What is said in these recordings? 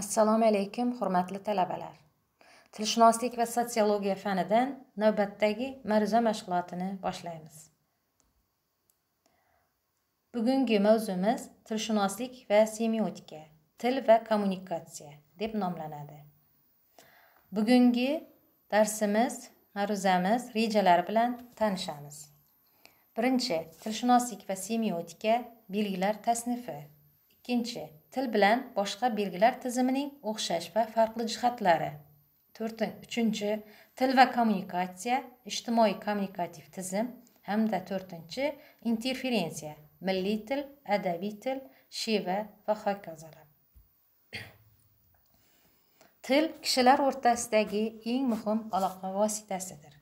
assalomu alaykum hurmatli talabalar tilshunoslik va sotsiologiya fanidan navbatdagi ma'ruza mashg'ulotini boshlaymiz bugungi mavzumiz tilshunoslik va semiotika til va kommunikatsiya deb nomlanadi bugungi darsimiz ma'ruzamiz rejalari bilan tanishamiz birinchi tilshunoslik va semiotika belgilar tasnifi ikkinchi til bilan boshqa belgilar tizimining o'xshash va farqli jihatlari uchinchi til va kommunikatsiya ijtimoiy kommunikativ tizim hamda to'rtinchi interferensiya milliy til adabiy til sheva va hokazolar til kishilar o'rtasidagi eng muhim aloqa vositasidir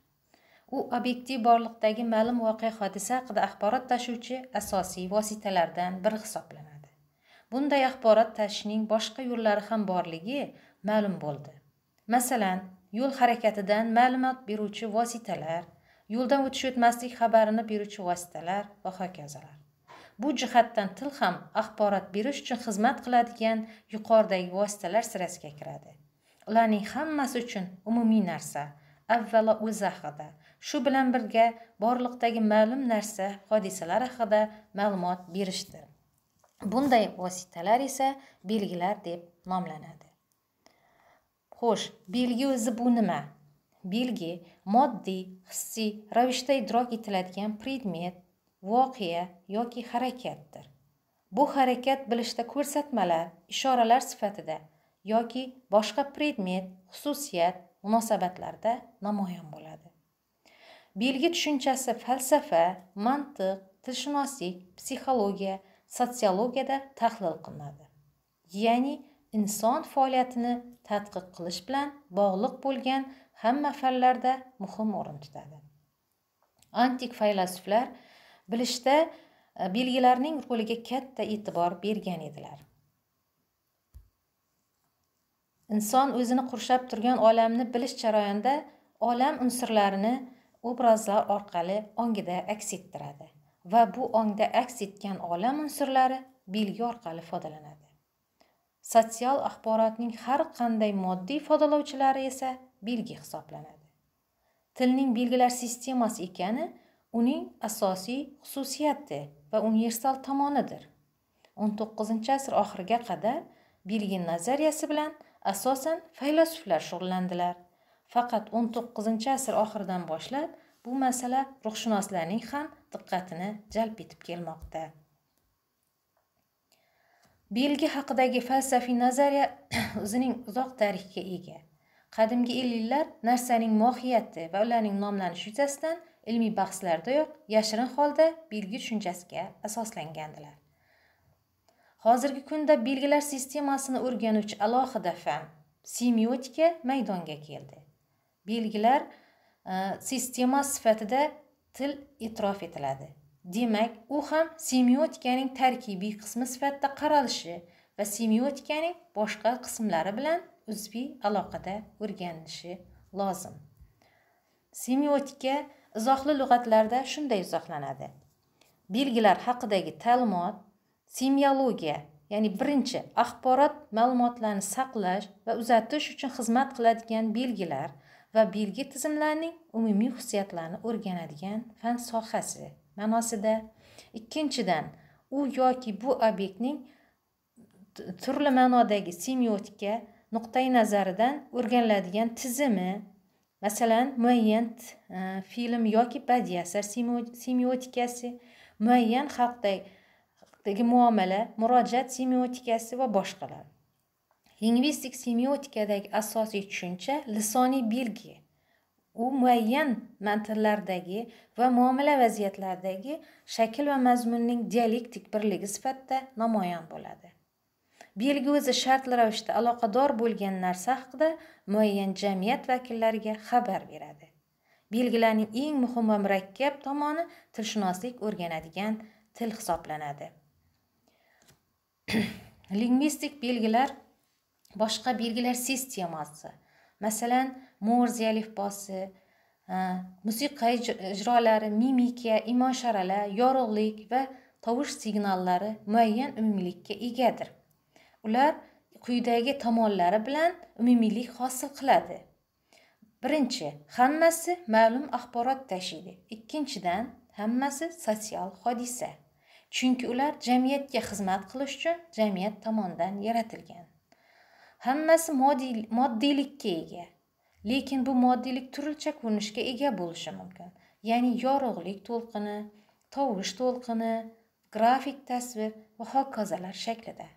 u obyektiv borliqdagi ma'lum voqea hodisa haqida axborot tashuvchi asosiy vositalardan biri hisoblanadi bunday axborot tashishning boshqa yo'llari ham borligi ma'lum bo'ldi masalan yo'l harakatidan ma'lumot beruvchi vositalar yo'ldan o'tish o'tmaslik xabarini beruvchi vositalar va hokazolar bu jihatdan til ham axborot berish uchun xizmat qiladigan yuqoridagi vositalar sirasiga kiradi ularning hammasi uchun umumiy narsa avvalo o'zi haqida shu bilan birga borliqdagi ma'lum narsa hodisalar haqida ma'lumot berishdir bunday vositalar esa belgilar deb nomlanadi xo'sh belgi o'zi bu nima belgi moddiy hissiy ravishda idrok etiladigan predmet voqea yoki harakatdir bu harakat bilishda ko'rsatmalar ishoralar sifatida yoki boshqa predmet xususiyat munosabatlarda namoyon bo'ladi belgi tushunchasi falsafa mantiq tilshunoslik psixologiya sotsiologiyada tahlil qilinadi ya'ni inson faoliyatini tadqiq qilish bilan bog'liq bo'lgan hamma fanlarda muhim o'rin tutadi antik faylasuflar bilishda e, belgilarning roliga katta e'tibor bergan edilar inson o'zini qurshab turgan olamni bilish jarayonida olam unsurlarini obrazlar orqali ongida aks ettiradi va bu ongda aks etgan olam unsurlari belgi orqali ifodalanadi sotsial axborotning har qanday moddiy ifodalovchilari esa belgi hisoblanadi tilning belgilar sistemasi ekani uning asosiy xususiyati va universal tomonidir 19 asr oxiriga qadar belgi nazariyasi bilan asosan faylasuflar shug'ullandilar faqat 19 asr oxiridan boshlab bu masala ruhshunoslarning ham diqqatini jalb etib kelmoqda belgi haqidagi falsafiy nazariya o'zining uzoq tarixga ega qadimgi elliklar narsaning mohiyati va ularning nomlanishi yuzasidan ilmiy bahslardayoq yashirin holda belgi tushunchasiga asoslangandilar hozirgi kunda belgilar sistemasini o'rganuvchi alohida fan semiotika maydonga keldi belgilar sistema э, sifatida til e'tirof etiladi demak u ham semiotikaning tarkibiy qismi sifatida qaralishi va semiotikaning boshqa qismlari bilan uzviy aloqada o'rganilishi lozim semiotika izohli lug'atlarda shunday izohlanadi belgilar haqidagi ta'limot semiologiya ya'ni birinchi axborot ma'lumotlarni saqlash va uzatish uchun xizmat qiladigan belgilar va belgi tizimlarining umumiy xususiyatlarini o'rganadigan fan sohasi ma'nosida ikkinchidan u yoki bu obyektning turli ma'nodagi semiotika nuqtai nazaridan o'rganiladigan tizimi masalan muayyan e, film yoki badiiy asar semiotikasi muayyan xalqdagi muomala murojaat semiotikasi va boshqalar lingvistik semiotikadagi asosiy tushuncha lisoniy belgi u muayyan mantiqlardagi va muomala vaziyatlardagi shakl va mazmunning dialektik birligi sifatida namoyon bo'ladi belgi o'zi shartli ravishda aloqador bo'lgan narsa haqida muayyan jamiyat vakillariga xabar beradi belgilarning eng muhim va murakkab tomoni tilshunoslik o'rganadigan til hisoblanadi lingvistik belgilar boshqa belgilar siz masalan morze alifbosi musiqiy ijrolari mimika imo isharalar yorug'lik va tovush signallari muayyan umumiylikka egadir ular quyidagi tomonlari bilan ümumilik hosil qiladi birinchi hammasi ma'lum axborot təşidi. ikkinchidan hammasi sosial hodisa chunki ular jamiyatga xizmat qilish uchun jamiyat tomonidan yaratilgan hammasi moddiylikka ega lekin bu moddiylik turlicha ko'rinishga ega bo'lishi mumkin ya'ni yorug'lik to'lqini tovush to'lqini grafik tasvir va hokazolar shaklida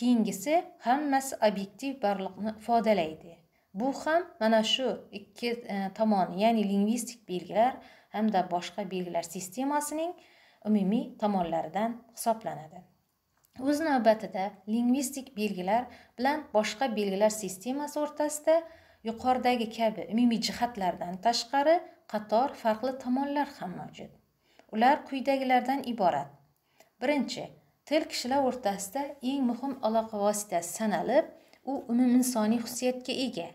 keyingisi hammasi obyektiv borliqni ifodalaydi bu ham mana shu ikki e, tomon ya'ni lingvistik belgilar hamda boshqa belgilar sistemasining umumiy tomonlaridan hisoblanadi o'z navbatida lingvistik belgilar bilan boshqa belgilar sistemasi o'rtasida yuqoridagi kabi umumiy jihatlardan tashqari qator farqli tomonlar ham mavjud ular quyidagilardan iborat birinchi til kishilar o'rtasida eng muhim aloqa vositasi sanalib u umuminsoniy xususiyatga ega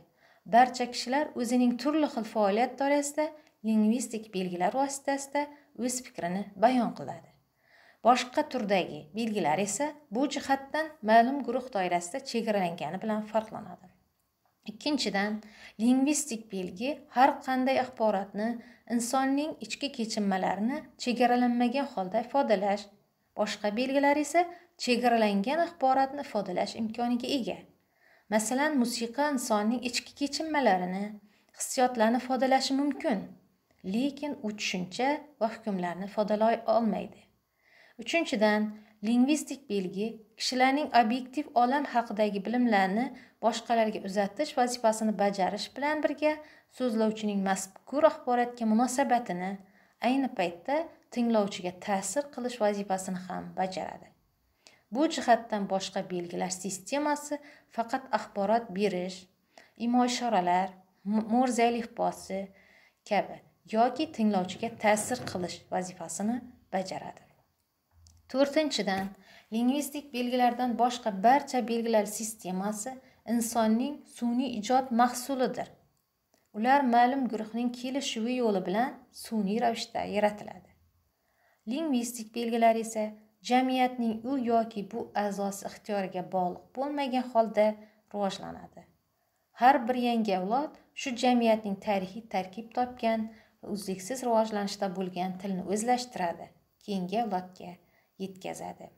barcha kishilar o'zining turli xil faoliyat doirasida lingvistik belgilar vositasida o'z fikrini bayon qiladi boshqa turdagi belgilar esa bu jihatdan ma'lum guruh doirasida chegaralangani bilan farqlanadi ikkinchidan lingvistik belgi har qanday axborotni insonning ichki kechinmalarini chegaralanmagan holda ifodalash boshqa belgilar esa chegaralangan axborotni ifodalash imkoniga ega masalan musiqa insonning ichki kechinmalarini hissiyotlarni ifodalashi mumkin lekin u tushuncha va hukmlarni ifodalay olmaydi uchinchidan lingvistik belgi kishilarning obyektiv olam haqidagi bilimlarni boshqalarga uzatish vazifasini bajarish bilan birga so'zlovchining mazkur axborotga munosabatini ayni paytda tinglovchiga ta'sir qilish vazifasini ham bajaradi bu jihatdan boshqa belgilash sistemasi faqat axborot berish imo ishoralar mo'rza libosi kabi yoki tinglovchiga ta'sir qilish vazifasini bajaradi to'rtinchidan lingvistik belgilardan boshqa barcha belgilar sistemasi insonning sun'iy ijod mahsulidir ular ma'lum guruhning kelishuvi yo'li bilan sun'iy ravishda yaratiladi lingvistik belgilar esa jamiyatning u yoki bu a'zosi ixtiyoriga bog'liq bo'lmagan holda rivojlanadi har bir yangi avlod shu jamiyatning tarixiy tarkib topgan va uzluksiz rivojlanishda bo'lgan tilni o'zlashtiradi keyingi avlodga yetkazadi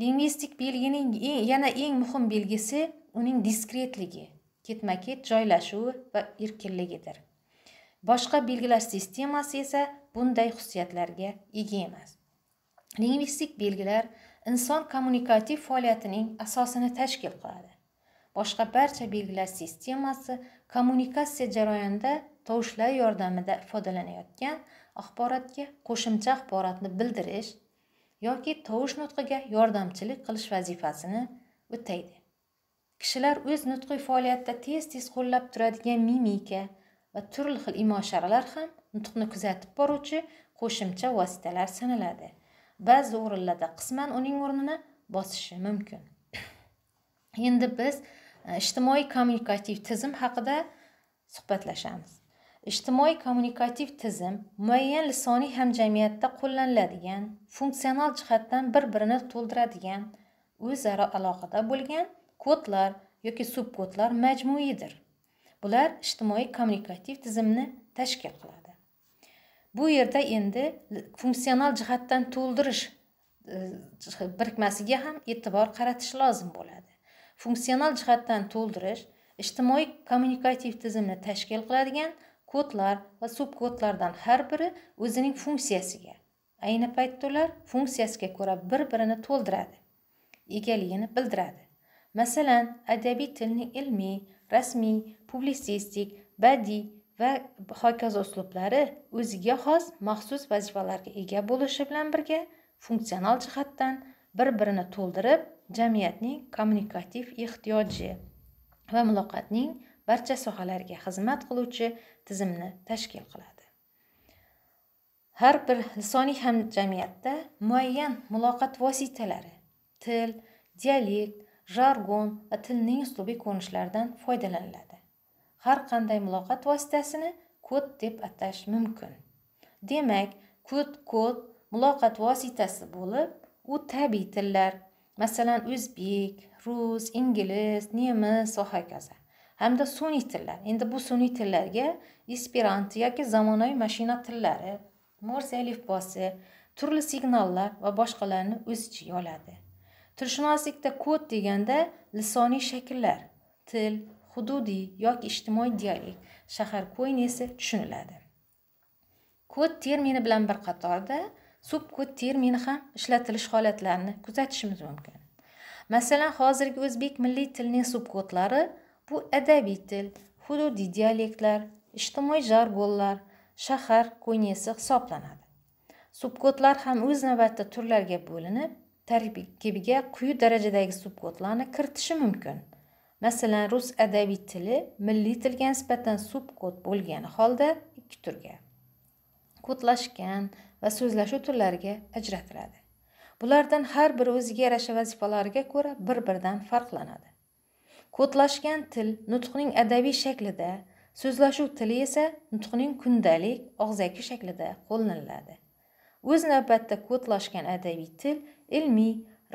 lingvistik belgining yana eng muhim belgisi uning diskretligi ketma ket joylashuvi va erkinligidir boshqa belgilar sistemasi esa bunday xususiyatlarga ega emas lingvistik belgilar inson kommunikativ faoliyatining asosini tashkil qiladi boshqa barcha belgilar sistemasi kommunikatsiya jarayonida tovushlar yordamida ifodalanayotgan axborotga qo'shimcha axborotni bildirish yoki tovush nutqiga yordamchilik qilish vazifasini o'taydi kishilar o'z nutqiy faoliyatda tez tez qo'llab turadigan mimika va turli xil imo isharalar ham nutqni kuzatib boruvchi qo'shimcha vositalar sanaladi ba'zi o'rinlarda qisman uning o'rnini bosishi mumkin endi biz e, ijtimoiy kommunikativ tizim haqida suhbatlashamiz ijtimoiy kommunikativ tizim muayyan lisoniy hamjamiyatda qo'llaniladigan funksional jihatdan bir birini to'ldiradigan o'zaro aloqada bo'lgan kodlar yoki subkodlar majmuidir bular ijtimoiy kommunikativ tizimni tashkil qiladi bu yerda endi funksional jihatdan to'ldirish e, birikmasiga ham e'tibor qaratish lozim bo'ladi funksional jihatdan to'ldirish ijtimoiy kommunikativ tizimni tashkil qiladigan kodlar va subkodlardan har biri o'zining funksiyasiga ayni paytda ular funksiyasiga ko'ra bir birini to'ldiradi egaligini bildiradi masalan adabiy tilning ilmiy rasmiy publitsistik badiiy va hokazo uslublari o'ziga xos maxsus vazifalarga ega bo'lishi bilan birga funksional jihatdan bir birini to'ldirib jamiyatning kommunikativ ehtiyoji va muloqotning barcha sohalariga xizmat qiluvchi tizimni tashkil qiladi har bir lisoniy hamjamiyatda muayyan muloqot vositalari til dialekt jargon va tilning uslubiy ko'rinishlaridan foydalaniladi har qanday muloqot vositasini kod deb atash mumkin demak kod kod muloqot vositasi bo'lib u tabiiy tillar masalan o'zbek rus ingliz nemis va hokazo hamda suni tillar endi bu sun'iy tillarga esperanto yoki zamonaviy mashina tillari morse alifbosi turli signallar va boshqalarni o'z ichiga oladi tilshunoslikda kod deganda lisoniy shakllar til hududiy yoki ijtimoiy dialekt shahar koyni esa tushuniladi kod termini bilan bir qatorda subkod termini ham ishlatilish holatlarini kuzatishimiz mumkin masalan hozirgi o'zbek milliy tilining subkodlari bu adabiy til hududi dialektlar ijtimoiy jargonlar shahar ko'nesi hisoblanadi subkodlar ham o'z navbatida turlarga bo'linib tarkibiga quyi darajadagi subkodlarni kiritishi mumkin masalan rus adabiy tili milliy tilga nisbatan subkod bo'lgan holda ikki turga kodlashgan va so'zlashuv turlariga ajratiladi bulardan har biri o'ziga yarasha vazifalariga ko'ra bir biridan farqlanadi kodlashgan til nutqning adabiy shaklida so'zlashuv tili esa nutqning kundalik og'zaki shaklida qo'llaniladi o'z navbatda kodlashgan adabiy til ilmiy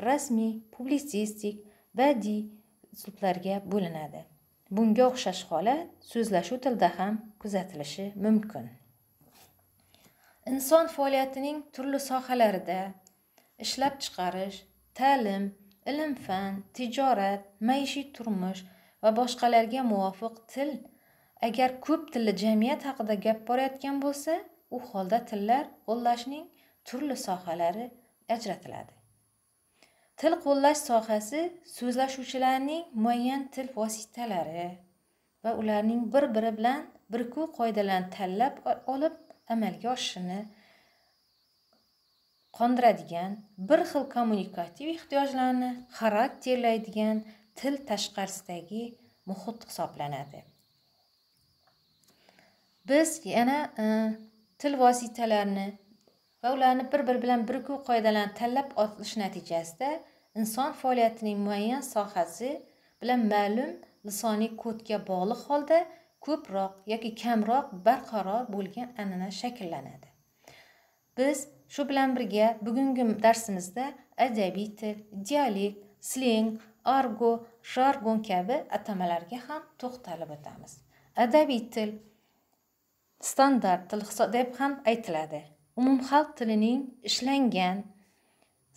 rasmiy publitsistik badi uslublarga bo'linadi bunga o'xshash holat so'zlashuv tilida ham kuzatilishi mumkin inson faoliyatining turli sohalarida ishlab chiqarish ta'lim ilm fan tijorat maishiy turmush va boshqalarga muvofiq til agar ko'p tilli jamiyat haqida gap borayotgan bo'lsa u holda tillar qo'llashning turli sohalari ajratiladi til qo'llash sohasi so'zlashuvchilarning muayyan til vositalari va ularning bir biri bilan birgu qoidalarni tanlab olib amalga oshishini qondiradigan bir xil kommunikativ ehtiyojlarni xarakterlaydigan til tashqarisidagi muhit hisoblanadi biz yana e, til vositalarini va ularni bir biri bilan birikuv qoidalarni tanlab olish natijasida inson faoliyatining muayyan sohasi bilan ma'lum lisoniy kodga bog'liq holda ko'proq yoki kamroq barqaror bo'lgan an'ana shakllanadi biz shu bilan birga bugungi darsimizda adabiy til dialekt sleng argo jargon kabi atamalarga ham to'xtalib o'tamiz adabiy til standart til deb ham aytiladi umumxalq tilining ishlangan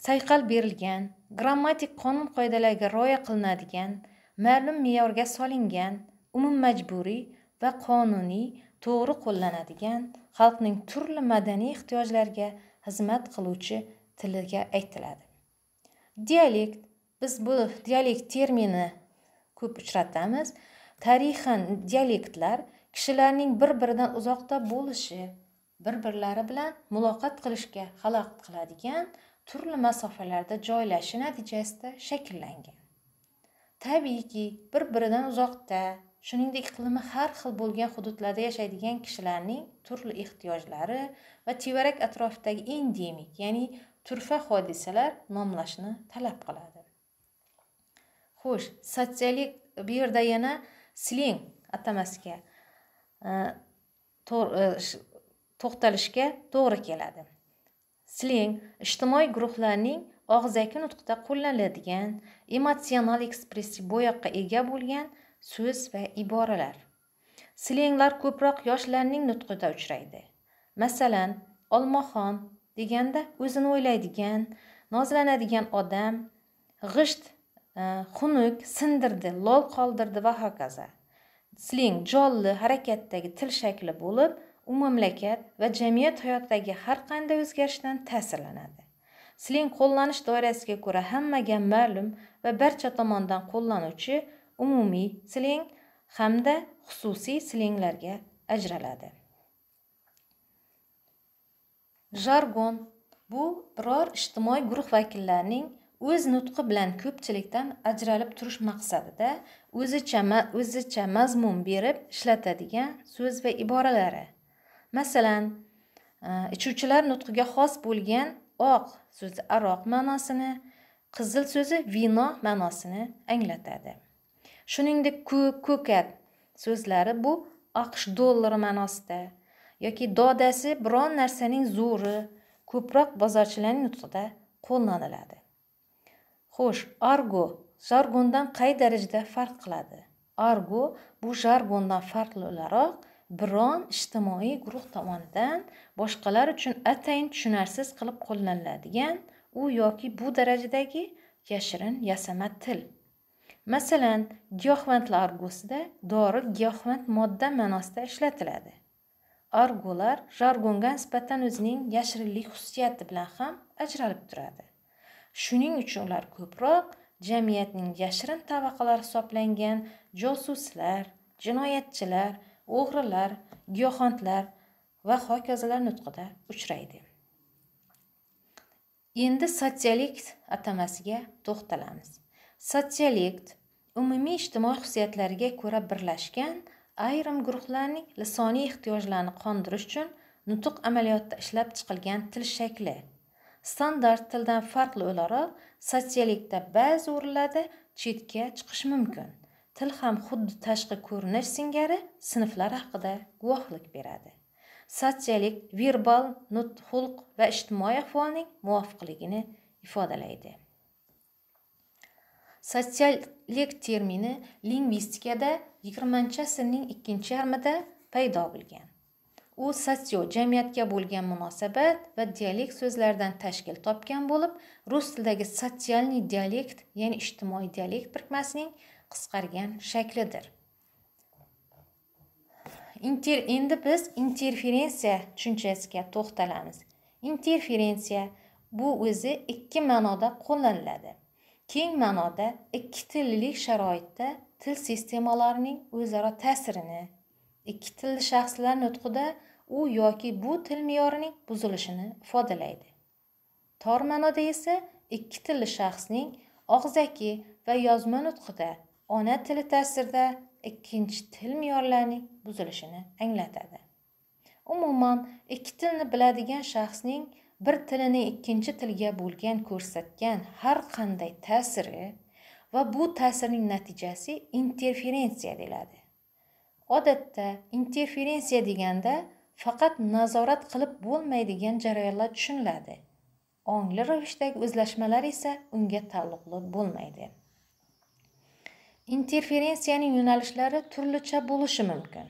sayqal berilgan grammatik qonun qoidalarga rioya qilinadigan ma'lum me'yorga solingan umum majburiy va qonuniy to'g'ri qo'llanadigan xalqning turli madaniy ehtiyojlariga xizmat qiluvchi tiliga aytiladi dialekt biz bu dialekt termini ko'p uchratamiz tarixan dialektlar kishilarning bir biridan uzoqda bo'lishi bir birlari bilan muloqot qilishga xalaqit qiladigan turli masofalarda joylashishi natijasida shakllangan tabiiyki bir biridan uzoqda shuningdek iqlimi har xil bo'lgan hududlarda yashaydigan kishilarning turli ehtiyojlari va tevarak atrofidagi endemik ya'ni turfa hodisalar nomlashni talab qiladi xo'sh sotsialik bu yerda yana sleng atamasiga e, e, to'xtalishga to'g'ri keladi sleng ijtimoiy guruhlarning og'zaki nutqda qo'llaniladigan emotsional ekspressiv bo'yoqqa ega bo'lgan so'z va iboralar slenglar ko'proq yoshlarning nutqida uchraydi masalan olmoxon deganda o'zini o'ylaydigan nozlanadigan odam g'isht e, xunuk sindirdi lol qoldirdi va hokazo sleng jonli harakatdagi til shakli bo'lib u mamlakat va jamiyat hayotidagi har qanday o'zgarishdan ta'sirlanadi sling qo'llanish doirasiga ko'ra hammaga ma'lum va barcha tomonidan qo'llanuvchi umumiy sling hamda xususiy slinglarga ajraladi jargon bu biror ijtimoiy guruh vakillarining o'z nutqi bilan ko'pchilikdan ajralib turish maqsadida o'zicha o'zicha mazmun berib ishlatadigan so'z va iboralari masalan e, ichuvchilar nutqiga xos bo'lgan oq so'zi aroq ma'nosini qizil so'zi vino ma'nosini anglatadi shuningdek ko'kat so'zlari bu aqsh dollari ma'nosida yoki dodasi biron narsaning zo'ri ko'proq bozorchilarning nutqida qo'llaniladi xo'sh argo jargondan qay darajada farq qiladi argo bu jargondan o'laroq biron ijtimoiy guruh tomonidan boshqalar uchun atayin tushunarsiz qilib qo'llaniladigan u yoki bu darajadagi yashirin yasama til masalan giyohvandlar argosida dori giyohvand modda ma'nosida ishlatiladi argolar jargonga nisbatan o'zining yashirinlik xususiyati bilan ham ajralib turadi shuning uchun ular ko'proq jamiyatning yashirin tabaqalari hisoblangan josuslar jinoyatchilar o'g'rilar giyohvandlar va hokazolar nutqida uchraydi endi sotsialik atamasiga to'xtalamiz sotsialekt umumiy ijtimoiy xususiyatlarga ko'ra birlashgan ayrim guruhlarning lisoniy ehtiyojlarini qondirish uchun nutq amaliyotda ishlab chiqilgan til shakli standart tildan farqli o'laroq sotsiolekda ba'zi o'rinlarda chetga chiqish mumkin til ham xuddi tashqi ko'rinish singari sinflar haqida guvohlik beradi sotsialekt verbal nutq xulq va ijtimoiy ahvolning muvofiqligini ifodalaydi sotsiallik termini lingvistikada yigirmanchi asrning ikkinchi yarmida paydo bo'lgan u sotsio jamiyatga bo'lgan munosabat va dialekt so'zlaridan tashkil topgan bo'lib rus tilidagi sotsialniy dialekt ya'ni ijtimoiy dialekt birikmasining qisqargan shaklidir Inter, endi biz interferensiya tushunchasiga to'xtalamiz interferensiya bu o'zi ikki ma'noda qo'llaniladi keng ma'noda ikki tillilik sharoitda til sistemalarining o'zaro ta'sirini ikki tilli shaxslar nutqida u yoki bu til me'yorining buzilishini ifodalaydi tor ma'noda esa ikki tilli shaxsning og'zaki va yozma nutqida ona tili ta'sirida ikkinchi til me'yorlarining buzilishini anglatadi umuman ikki tilni biladigan shaxsning bir tilini ikkinchi tilga bo'lgan ko'rsatgan har qanday ta'siri va bu ta'sirning natijasi interferensiya deyiladi odatda interferensiya deganda faqat nazorat qilib bo'lmaydigan jarayonlar tushuniladi ongli ravishdagi o'zlashmalar esa unga taalluqli bo'lmaydi interferensiyaning yo'nalishlari turlicha bo'lishi mumkin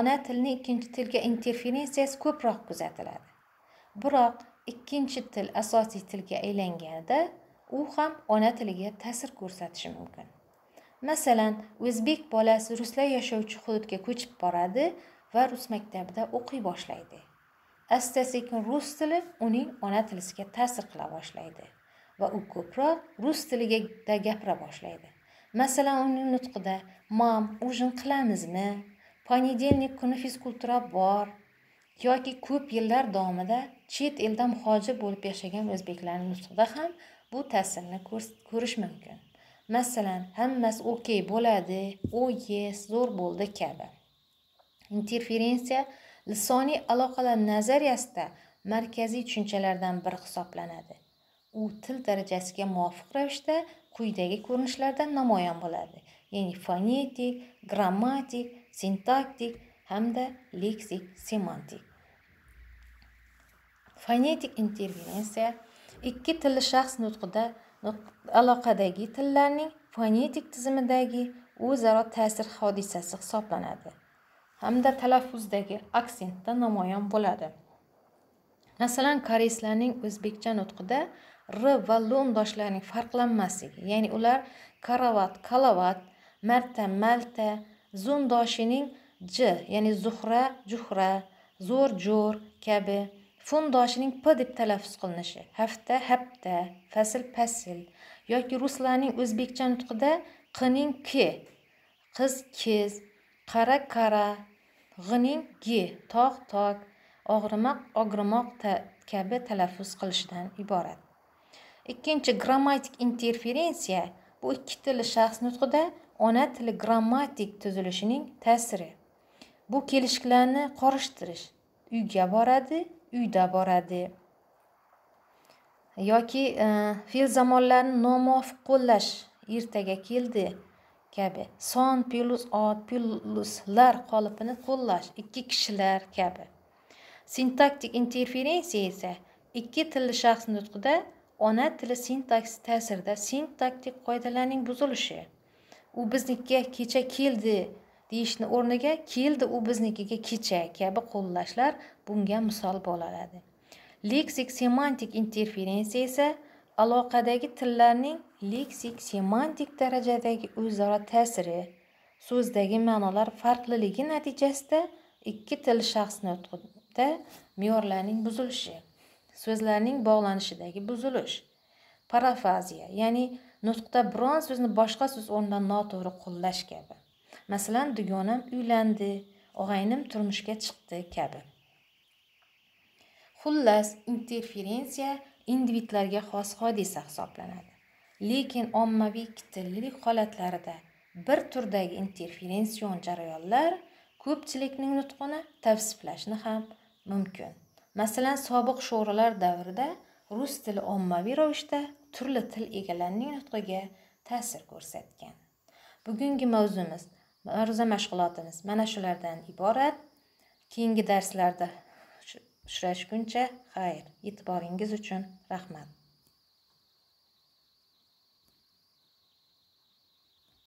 ona tilni ikkinchi tilga interferensiyasi ko'proq kuzatiladi biroq ikkinchi til asosiy tilga aylanganida u ham ona tiliga ta'sir ko'rsatishi mumkin masalan o'zbek bolasi ruslar yashovchi hududga ko'chib boradi va rus maktabida o'qiy boshlaydi asta sekin rus tili uning ona tilisiga ta'sir qila boshlaydi va u ko'proq rus tilida gapira boshlaydi masalan uning nutqida mam ujin qilamizmi ponedelnik kuni fizkultura bor yoki ko'p yillar davomida chet elda muhojir bo'lib yashagan o'zbeklarni nutqida ham bu ta'sirni ko'rish mumkin masalan hammasi okey bo'ladi o yes zo'r bo'ldi kabi interferensiya lisoniy aloqalar nazariyasida markaziy tushunchalardan biri hisoblanadi u til darajasiga muvofiq ravishda quyidagi ko'rinishlarda namoyon bo'ladi ya'ni fonetik grammatik sintaktik hamda leksik semantik fonetik interferensiya ikki tilli shaxs nutqida aloqadagi tillarning fonetik tizimidagi o'zaro ta'sir hodisasi hisoblanadi hamda talaffuzdagi aksentda namoyon bo'ladi masalan koreyslarning o'zbekcha nutqida r va lo'ndoshlarining farqlanmasligi ya'ni ular karavat kalovat marta malta zo'ndoshining j ya'ni zuhra juhra zo'r jo'r kabi fondoshining p deb talaffuz qilinishi hafta hafta fasl fasl yoki ruslarning o'zbekcha nutqida qining ki qiz kiz qara qara g'ining gi tog' tog' og'rimoq og'rimoq ta, kabi talaffuz qilishdan iborat ikkinchi grammatik interferensiya bu ikki tilli shaxs nutqida ona tili grammatik tuzilishining ta'siri bu kelishiklarni qorishtirish uyga boradi uyda boradi yoki e, fe'l zamonlarni nomuvofiq qo'llash ertaga keldi kabi son plyus ot lar qolipini qo'llash ikki kishilar kabi sintaktik interferensiya esa ikki tilli shaxs nutqida ona tili sintaks ta'sirida sintaktik qoidalarning buzilishi u biznikiga kecha keldi deyishni o'rniga keldi u biznikiga kecha kabi qo'llashlar bunga misol bo'la oladi leksik semantik interferensiya esa aloqadagi tillarning leksik semantik darajadagi o'zaro ta'siri so'zdagi ma'nolar farqliligi natijasida ikki til shaxs nutqida me'yorlarning buzilishi so'zlarning bog'lanishidagi buzilish parafaziya ya'ni nutqda biron so'zni boshqa so'z o'rnidan noto'g'ri qo'llash kabi masalan dugonam uylandi og'aynim turmushga chiqdi kabi xullas interferensiya individlarga xos hodisa hisoblanadi lekin ommaviy kitillik holatlarida bir turdagi interferension jarayonlar ko'pchilikning nutqini tavsiflashni ham mumkin masalan sobiq sho'ralar davrida rus tili ommaviy ravishda turli til egalarining nutqiga ta'sir ko'rsatgan bugungi mavzumiz ro'za mashg'ulotimiz mana shulardan iborat keyingi darslarda uchrashguncha xayr e'tiboringiz uchun rahmat